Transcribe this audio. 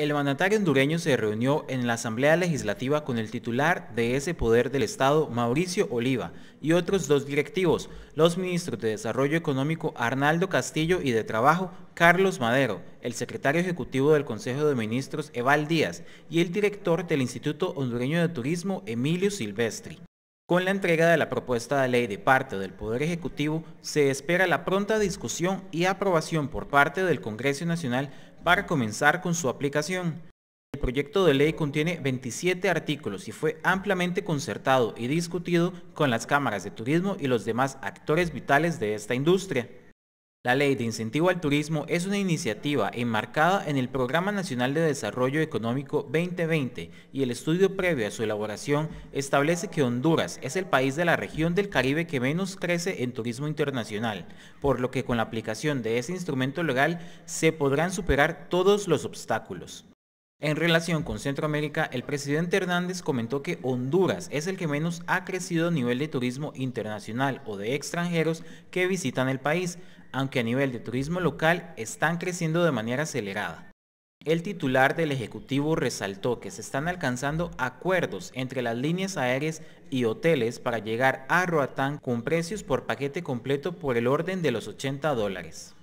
El mandatario hondureño se reunió en la Asamblea Legislativa con el titular de ese poder del Estado, Mauricio Oliva, y otros dos directivos, los ministros de Desarrollo Económico Arnaldo Castillo y de Trabajo, Carlos Madero, el secretario ejecutivo del Consejo de Ministros, Eval Díaz, y el director del Instituto Hondureño de Turismo, Emilio Silvestri. Con la entrega de la propuesta de ley de parte del Poder Ejecutivo, se espera la pronta discusión y aprobación por parte del Congreso Nacional para comenzar con su aplicación. El proyecto de ley contiene 27 artículos y fue ampliamente concertado y discutido con las cámaras de turismo y los demás actores vitales de esta industria. La Ley de Incentivo al Turismo es una iniciativa enmarcada en el Programa Nacional de Desarrollo Económico 2020 y el estudio previo a su elaboración establece que Honduras es el país de la región del Caribe que menos crece en turismo internacional, por lo que con la aplicación de ese instrumento legal se podrán superar todos los obstáculos. En relación con Centroamérica, el presidente Hernández comentó que Honduras es el que menos ha crecido a nivel de turismo internacional o de extranjeros que visitan el país, aunque a nivel de turismo local están creciendo de manera acelerada. El titular del Ejecutivo resaltó que se están alcanzando acuerdos entre las líneas aéreas y hoteles para llegar a Roatán con precios por paquete completo por el orden de los 80 dólares.